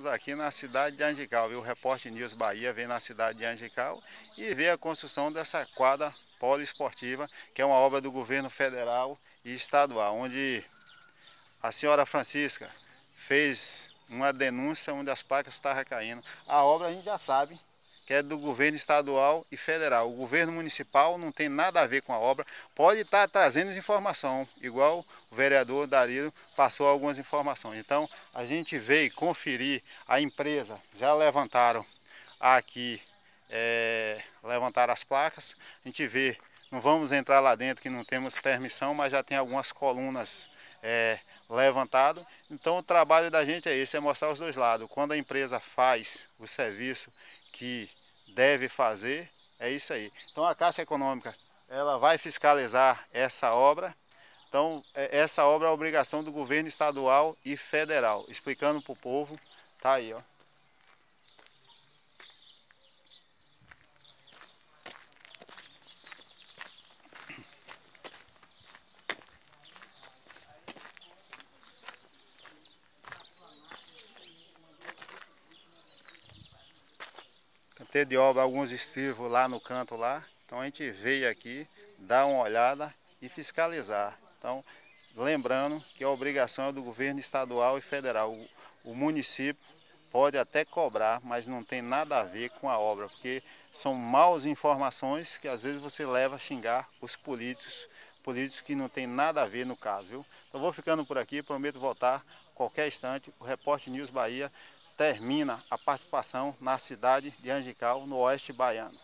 estamos aqui na cidade de Angical. E o repórter News Bahia vem na cidade de Angical e vê a construção dessa quadra poliesportiva, que é uma obra do governo federal e estadual, onde a senhora Francisca fez uma denúncia onde as placas estavam caindo. A obra a gente já sabe que é do governo estadual e federal. O governo municipal não tem nada a ver com a obra, pode estar tá trazendo informação, igual o vereador Dario passou algumas informações. Então, a gente veio conferir a empresa, já levantaram aqui, é, levantaram as placas, a gente vê, não vamos entrar lá dentro que não temos permissão, mas já tem algumas colunas é, levantado. Então o trabalho da gente é esse, é mostrar os dois lados. Quando a empresa faz o serviço que deve fazer, é isso aí. Então a Caixa Econômica, ela vai fiscalizar essa obra. Então é, essa obra é obrigação do governo estadual e federal, explicando para o povo, tá aí, ó. ter de obra alguns estivos lá no canto lá. Então a gente veio aqui, dar uma olhada e fiscalizar. Então, lembrando que a é obrigação é do governo estadual e federal. O, o município pode até cobrar, mas não tem nada a ver com a obra, porque são maus informações que às vezes você leva a xingar os políticos, políticos que não tem nada a ver no caso, viu? Então vou ficando por aqui, prometo voltar a qualquer instante. O Repórter News Bahia termina a participação na cidade de Angical, no Oeste Baiano.